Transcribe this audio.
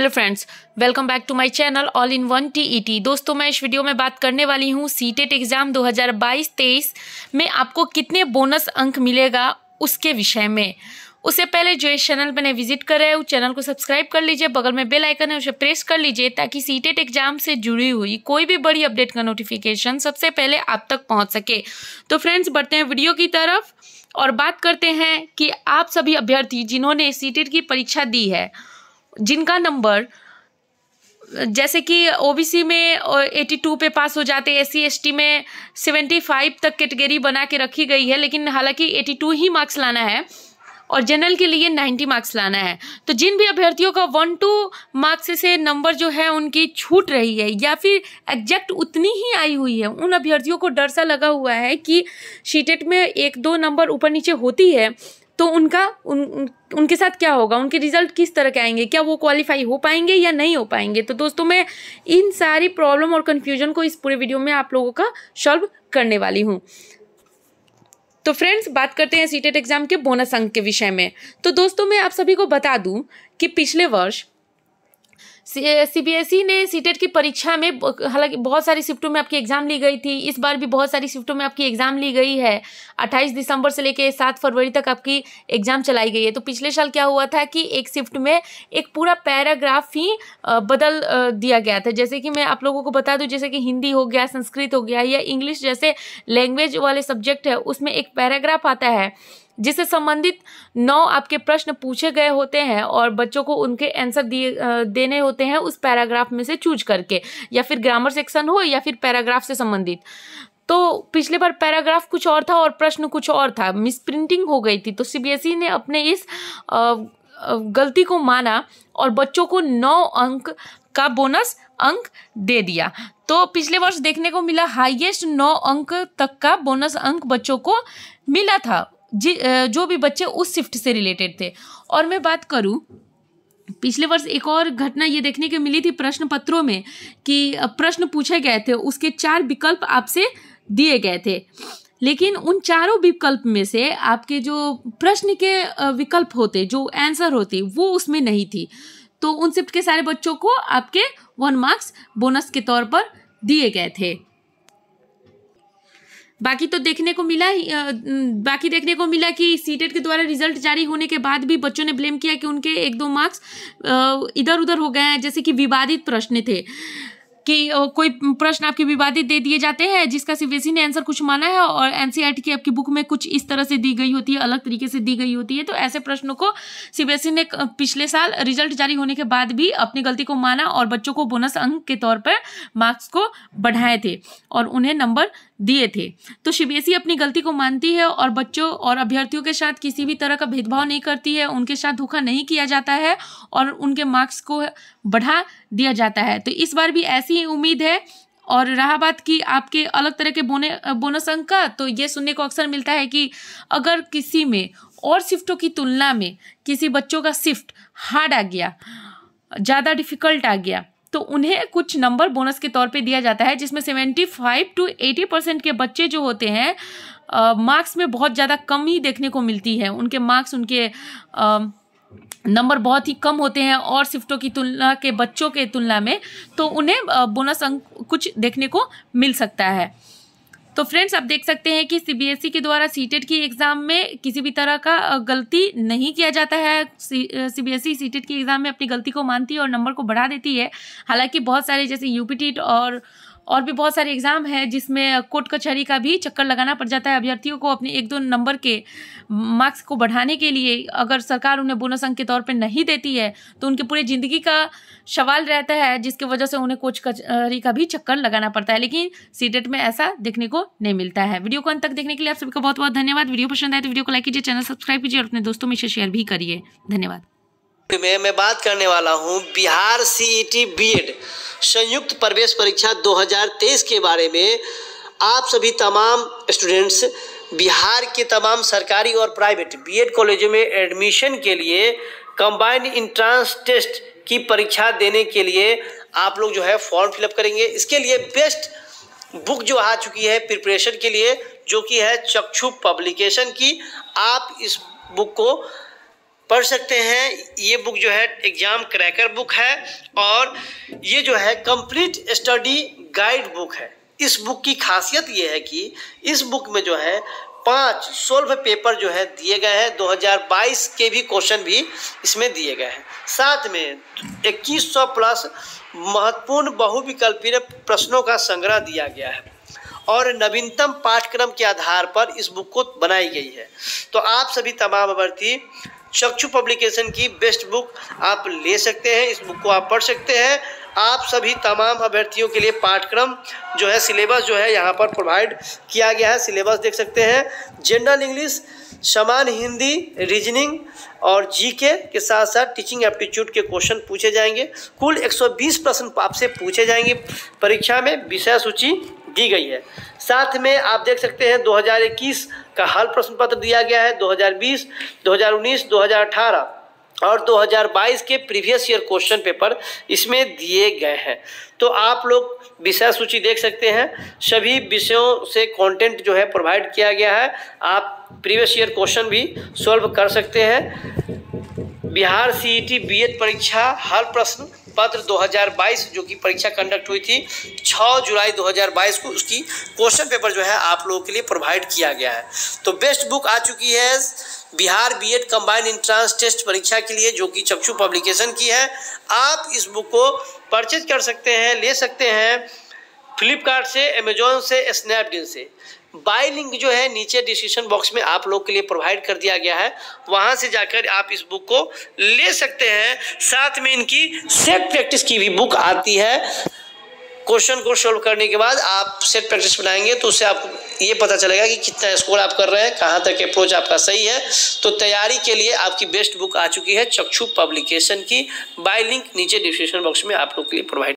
hello friends welcome back to my channel all in one T दोस्तों मैं इस video में बात करने वाली हूँ सी एग्ज़ाम 2022-23 में आपको कितने बोनस अंक मिलेगा उसके विषय में उससे पहले जो इस चैनल पर विजिट कर रहे हो चैनल को सब्सक्राइब कर लीजिए बगल में बेल आइकन है उसे प्रेस कर लीजिए ताकि सी एग्जाम e से जुड़ी हुई कोई भी बड़ी अपडेट का नोटिफिकेशन सबसे पहले आप तक पहुँच सके तो फ्रेंड्स बढ़ते हैं वीडियो की तरफ और बात करते हैं कि आप सभी अभ्यर्थी जिन्होंने सी e की परीक्षा दी है जिनका नंबर जैसे कि ओबीसी में 82 पे पास हो जाते एस सी में 75 तक कैटेगरी बना के रखी गई है लेकिन हालांकि 82 ही मार्क्स लाना है और जनरल के लिए 90 मार्क्स लाना है तो जिन भी अभ्यर्थियों का वन टू मार्क्स से नंबर जो है उनकी छूट रही है या फिर एग्जैक्ट उतनी ही आई हुई है उन अभ्यर्थियों को डर सा लगा हुआ है कि शीटेट में एक दो नंबर ऊपर नीचे होती है तो उनका उन, उन उनके साथ क्या होगा उनके रिजल्ट किस तरह के आएंगे क्या वो क्वालिफाई हो पाएंगे या नहीं हो पाएंगे तो दोस्तों मैं इन सारी प्रॉब्लम और कन्फ्यूजन को इस पूरे वीडियो में आप लोगों का सॉल्व करने वाली हूँ तो फ्रेंड्स बात करते हैं सीटेट एग्जाम e के बोनस अंक के विषय में तो दोस्तों मैं आप सभी को बता दूं कि पिछले वर्ष सीबीएसई e ने सीटेट e की परीक्षा में हालांकि बहुत सारी शिफ्टों में आपकी एग्जाम ली गई थी इस बार भी बहुत सारी शिफ्टों में आपकी एग्जाम ली गई है 28 दिसंबर से लेकर 7 फरवरी तक आपकी एग्जाम चलाई गई है तो पिछले साल क्या हुआ था कि एक शिफ्ट में एक पूरा पैराग्राफ ही बदल दिया गया था जैसे कि मैं आप लोगों को बता दूँ जैसे कि हिंदी हो गया संस्कृत हो गया या इंग्लिश जैसे लैंग्वेज वाले सब्जेक्ट है उसमें एक पैराग्राफ आता है जिससे संबंधित नौ आपके प्रश्न पूछे गए होते हैं और बच्चों को उनके आंसर दिए देने होते हैं उस पैराग्राफ में से चूज करके या फिर ग्रामर सेक्शन हो या फिर पैराग्राफ से संबंधित तो पिछले बार पैराग्राफ कुछ और था और प्रश्न कुछ और था मिस प्रिंटिंग हो गई थी तो सीबीएसई e ने अपने इस गलती को माना और बच्चों को नौ अंक का बोनस अंक दे दिया तो पिछले वर्ष देखने को मिला हाईएस्ट नौ अंक तक का बोनस अंक बच्चों को मिला था जि जो भी बच्चे उस शिफ्ट से रिलेटेड थे और मैं बात करूँ पिछले वर्ष एक और घटना ये देखने को मिली थी प्रश्न पत्रों में कि प्रश्न पूछे गए थे उसके चार विकल्प आपसे दिए गए थे लेकिन उन चारों विकल्प में से आपके जो प्रश्न के विकल्प होते जो आंसर होते वो उसमें नहीं थी तो उन शिफ्ट के सारे बच्चों को आपके वन मार्क्स बोनस के तौर पर दिए गए थे बाकी तो देखने को मिला ही बाकी देखने को मिला कि सीटेट e के द्वारा रिजल्ट जारी होने के बाद भी बच्चों ने ब्लेम किया कि उनके एक दो मार्क्स इधर उधर हो गए हैं जैसे कि विवादित प्रश्न थे कि कोई प्रश्न आपके विवादित दे दिए जाते हैं जिसका सीबीएसई ने आंसर कुछ माना है और एनसीईआरटी e की आपकी बुक में कुछ इस तरह से दी गई होती है अलग तरीके से दी गई होती है तो ऐसे प्रश्नों को सीबीएसई ने पिछले साल रिजल्ट जारी होने के बाद भी अपनी गलती को माना और बच्चों को बोनस अंक के तौर पर मार्क्स को बढ़ाए थे और उन्हें नंबर दिए थे तो सीबीएसई e अपनी गलती को मानती है और बच्चों और अभ्यर्थियों के साथ किसी भी तरह का भेदभाव नहीं करती है उनके साथ धोखा नहीं किया जाता है और उनके मार्क्स को बढ़ा दिया जाता है तो इस बार भी ऐसी ही उम्मीद है और रहा बात की आपके अलग तरह के बोने बोनस अंक का तो ये सुनने को अक्सर मिलता है कि अगर किसी में और शिफ्टों की तुलना में किसी बच्चों का शिफ्ट हार्ड आ गया ज़्यादा डिफिकल्ट आ गया तो उन्हें कुछ नंबर बोनस के तौर पे दिया जाता है जिसमें seventy five to eighty percent के बच्चे जो होते हैं मार्क्स में बहुत ज़्यादा कमी देखने को मिलती है उनके मार्क्स उनके आ, नंबर बहुत ही कम होते हैं और शिफ्टों की तुलना के बच्चों के तुलना में तो उन्हें बोनस अंक कुछ देखने को मिल सकता है तो फ्रेंड्स आप देख सकते हैं कि सीबीएसई e के द्वारा सीटेट e की एग्ज़ाम में किसी भी तरह का गलती नहीं किया जाता है सीबीएसई सीटेट e की एग्ज़ाम में अपनी गलती को मानती है और नंबर को बढ़ा देती है हालांकि बहुत सारे जैसे यूपीटीट टीट और और भी बहुत सारे एग्ज़ाम है जिसमें कोर्ट कचहरी का भी चक्कर लगाना पड़ जाता है अभ्यर्थियों को अपने एक दो नंबर के मार्क्स को बढ़ाने के लिए अगर सरकार उन्हें बोनस अंक के तौर पर नहीं देती है तो उनके पूरी ज़िंदगी का सवाल रहता है जिसकी वजह से उन्हें कोर्ट कचहरी का भी चक्कर लगाना पड़ता है लेकिन सी में ऐसा देखने को नहीं मिलता है वीडियो को अंत तक देखने के लिए आप सभी का बहुत बहुत धन्यवाद वीडियो पसंद आए तो वीडियो को लाइक कीजिए चैनल सब्सक्राइब कीजिए और अपने दोस्तों में इसे शेयर भी करिए धन्यवाद में मैं बात करने वाला हूँ बिहार सीईटी बीएड e संयुक्त प्रवेश परीक्षा 2023 के बारे में आप सभी तमाम स्टूडेंट्स बिहार के तमाम सरकारी और प्राइवेट बीएड कॉलेजों में एडमिशन के लिए कंबाइंड इंट्रांस टेस्ट की परीक्षा देने के लिए आप लोग जो है फॉर्म फिलअप करेंगे इसके लिए बेस्ट बुक जो आ चुकी है प्रिपरेशन के लिए जो कि है चक्षु पब्लिकेशन की आप इस बुक को पढ़ सकते हैं ये बुक जो है एग्ज़ाम क्रैकर बुक है और ये जो है कंप्लीट स्टडी गाइड बुक है इस बुक की खासियत ये है कि इस बुक में जो है पांच सोल्व पेपर जो है दिए गए हैं 2022 के भी क्वेश्चन भी इसमें दिए गए हैं साथ में 2100 प्लस महत्वपूर्ण बहुविकल्पीय प्रश्नों का संग्रह दिया गया है और नवीनतम पाठ्यक्रम के आधार पर इस बुक को बनाई गई है तो आप सभी तमाम अभ्यर्थी चक्षु पब्लिकेशन की बेस्ट बुक आप ले सकते हैं इस बुक को आप पढ़ सकते हैं आप सभी तमाम अभ्यर्थियों के लिए पाठ्यक्रम जो है सिलेबस जो है यहाँ पर प्रोवाइड किया गया है सिलेबस देख सकते हैं जनरल इंग्लिश समान हिंदी रीजनिंग और जीके के साथ साथ टीचिंग एप्टीट्यूड के क्वेश्चन पूछे जाएंगे कुल 120 प्रश्न आपसे पूछे जाएंगे परीक्षा में विषय सूची दी गई है साथ में आप देख सकते हैं 2021 का हल प्रश्न पत्र दिया गया है 2020, 2019, 2018 और 2022 के प्रीवियस ईयर क्वेश्चन पेपर इसमें दिए गए हैं तो आप लोग विषय सूची देख सकते हैं सभी विषयों से कंटेंट जो है प्रोवाइड किया गया है आप प्रीवियस ईयर क्वेश्चन भी सॉल्व कर सकते हैं बिहार सी ई e e परीक्षा हर प्रश्न पत्र 2022 जो कि परीक्षा कंडक्ट हुई थी 6 जुलाई 2022 को उसकी क्वेश्चन पेपर जो है आप लोगों के लिए प्रोवाइड किया गया है तो बेस्ट बुक आ चुकी है Bihar BEd combined entrance test परीक्षा के लिए जो कि चक्षु पब्लिकेशन की है आप इस बुक को परचेज कर सकते हैं ले सकते हैं फ्लिपकार्ट से अमेजोन से स्नैपडील से बाई लिंक जो है नीचे डिस्क्रिप्शन बॉक्स में आप लोग के लिए प्रोवाइड कर दिया गया है वहां से जाकर आप इस बुक को ले सकते हैं साथ में इनकी सेट प्रैक्टिस की भी बुक आती है क्वेश्चन को सोल्व करने के बाद आप सेट प्रैक्टिस बनाएंगे तो उससे आपको ये पता चलेगा कि कितना स्कोर आप कर रहे हैं कहाँ तक अप्रोच आपका सही है तो तैयारी के लिए आपकी बेस्ट बुक आ चुकी है चक्षु पब्लिकेशन की बाय लिंक नीचे डिस्क्रिप्शन बॉक्स में आप लोग के लिए प्रोवाइड